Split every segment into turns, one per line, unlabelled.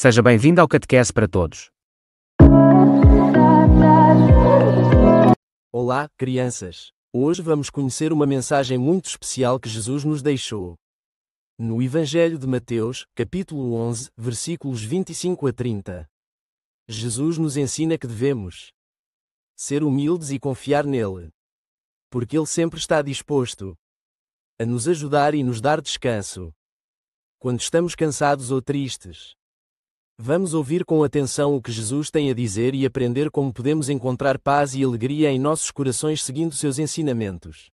Seja bem-vindo ao Catequese para Todos.
Olá, crianças! Hoje vamos conhecer uma mensagem muito especial que Jesus nos deixou. No Evangelho de Mateus, capítulo 11, versículos 25 a 30. Jesus nos ensina que devemos ser humildes e confiar nele. Porque ele sempre está disposto a nos ajudar e nos dar descanso. Quando estamos cansados ou tristes, Vamos ouvir com atenção o que Jesus tem a dizer e aprender como podemos encontrar paz e alegria em nossos corações seguindo seus ensinamentos.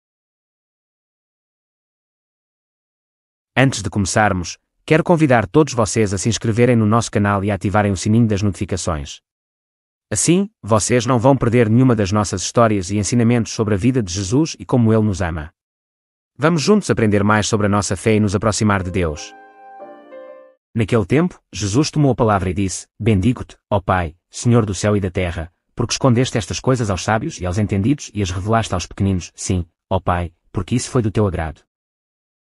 Antes de começarmos, quero convidar todos vocês a se inscreverem no nosso canal e ativarem o sininho das notificações. Assim, vocês não vão perder nenhuma das nossas histórias e ensinamentos sobre a vida de Jesus e como ele nos ama. Vamos juntos aprender mais sobre a nossa fé e nos aproximar de Deus. Naquele tempo, Jesus tomou a palavra e disse: Bendigo-te, ó Pai, Senhor do céu e da terra, porque escondeste estas coisas aos sábios e aos entendidos e as revelaste aos pequeninos, sim, ó Pai, porque isso foi do teu agrado.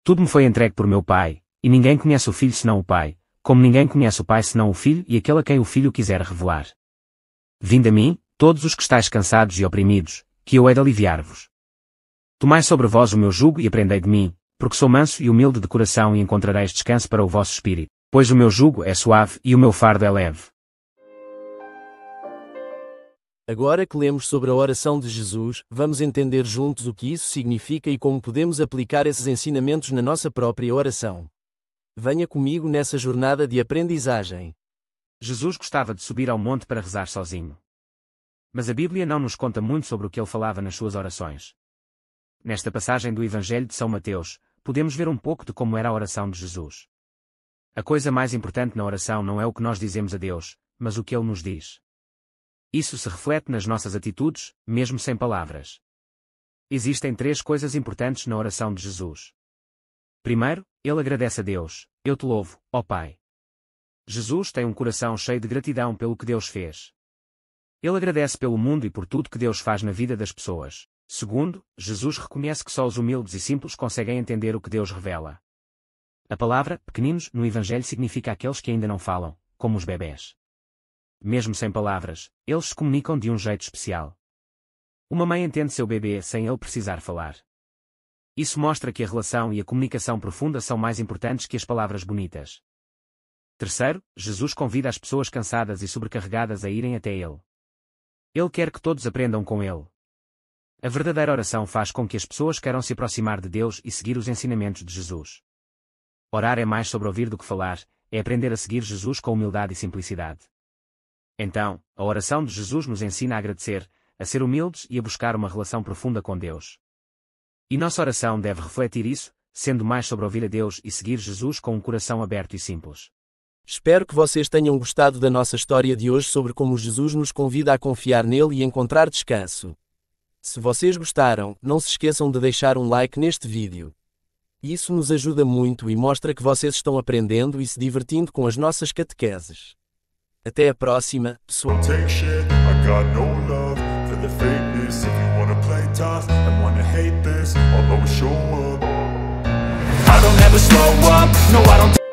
Tudo me foi entregue por meu Pai, e ninguém conhece o Filho senão o Pai, como ninguém conhece o Pai senão o Filho e aquele a quem o Filho quiser revelar. Vinde a mim, todos os que estáis cansados e oprimidos, que eu hei de aliviar-vos. Tomai sobre vós o meu jugo e aprendei de mim, porque sou manso e humilde de coração e encontrareis descanso para o vosso espírito pois o meu jugo é suave e o meu fardo é leve.
Agora que lemos sobre a oração de Jesus, vamos entender juntos o que isso significa e como podemos aplicar esses ensinamentos na nossa própria oração. Venha comigo nessa jornada de
aprendizagem. Jesus gostava de subir ao monte para rezar sozinho. Mas a Bíblia não nos conta muito sobre o que ele falava nas suas orações. Nesta passagem do Evangelho de São Mateus, podemos ver um pouco de como era a oração de Jesus. A coisa mais importante na oração não é o que nós dizemos a Deus, mas o que Ele nos diz. Isso se reflete nas nossas atitudes, mesmo sem palavras. Existem três coisas importantes na oração de Jesus. Primeiro, ele agradece a Deus: Eu te louvo, ó Pai. Jesus tem um coração cheio de gratidão pelo que Deus fez. Ele agradece pelo mundo e por tudo que Deus faz na vida das pessoas. Segundo, Jesus reconhece que só os humildes e simples conseguem entender o que Deus revela. A palavra, pequeninos, no Evangelho significa aqueles que ainda não falam, como os bebés. Mesmo sem palavras, eles se comunicam de um jeito especial. Uma mãe entende seu bebê sem ele precisar falar. Isso mostra que a relação e a comunicação profunda são mais importantes que as palavras bonitas. Terceiro, Jesus convida as pessoas cansadas e sobrecarregadas a irem até Ele. Ele quer que todos aprendam com Ele. A verdadeira oração faz com que as pessoas queiram se aproximar de Deus e seguir os ensinamentos de Jesus. Orar é mais sobre ouvir do que falar, é aprender a seguir Jesus com humildade e simplicidade. Então, a oração de Jesus nos ensina a agradecer, a ser humildes e a buscar uma relação profunda com Deus. E nossa oração deve refletir isso, sendo mais sobre ouvir a Deus e seguir Jesus com um coração aberto e simples. Espero
que vocês tenham gostado da nossa história de hoje sobre como Jesus nos convida a confiar nele e encontrar descanso. Se vocês gostaram, não se esqueçam de deixar um like neste vídeo. Isso nos ajuda muito e mostra que vocês estão aprendendo e se divertindo com as nossas catequeses. Até a próxima, pessoal. I
don't ever slow up, no I don't